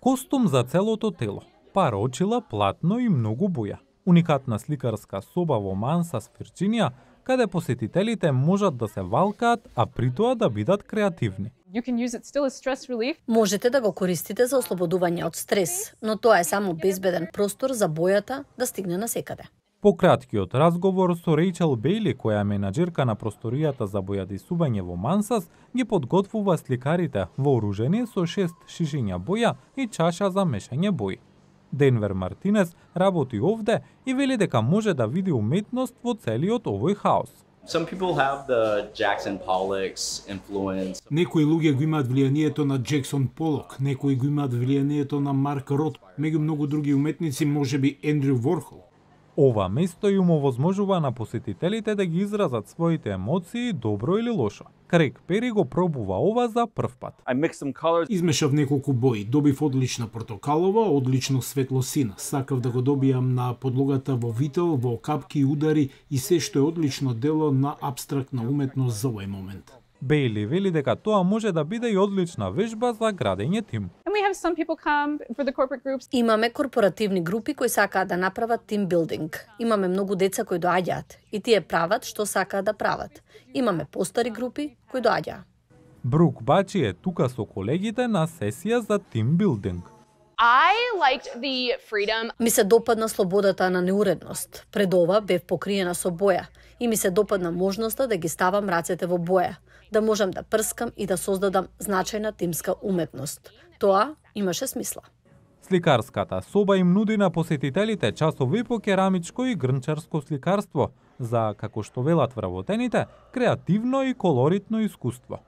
Костум за целото тело, пара очила, платно и многу боја. Уникатна сликарска соба во с Вирджинија, каде посетителите можат да се валкаат, а притоа да бидат креативни. Можете да го користите за ослободување од стрес, но тоа е само безбеден простор за бојата да стигне на секаде. По краткиот разговор со Рейчел Бейли, која е менаджерка на просторијата за бојадисување во Мансас, ги подготвува сликарите вооружени со шест шишиња боја и чаша за мешање бој. Денвер Мартинес работи овде и вели дека може да види уметност во целиот овој хаос. Some people have the Jackson Pollock's influence. Некои луѓе го имаат влијанието на Джексон Полок, некои го имаат влијанието на Марк Рот, меѓу многу други уметници, можеби Ендрю Ворхол. Ова место им овозможува на посетителите да ги изразат своите емоции, добро или лошо. Крек Пери го пробува ова за прв пат. Измешав неколку бои, добив одлична портокалова, одлично светло сина. Сакав да го добијам на подлогата во вител, во капки удари и се што е одлично дело на абстрактна уметност за овој момент. Бејли вели дека тоа може да биде и одлична вежба за градење тим. Имаме корпоративни групи кои сакаат да направат тим билдинг. Имаме многу деца кои доаѓаат и тие прават што сакаат да прават. Имаме постари групи кои доаѓаат. Брук Бачи е тука со колегите на сесија за тим билдинг. I liked the freedom. Ми се допадна слободата на неуредност. Пред ова бев покриена со боја и ми се допадна можноста да ги ставам рацете во боја, да можам да прскам и да создадам значајна тимска уметност. Тоа имаше смисла. Сликарската соба им нуди на посетителите часови по керамичко и грнчарско сликарство за, како што велат вработените, креативно и колоритно искуство.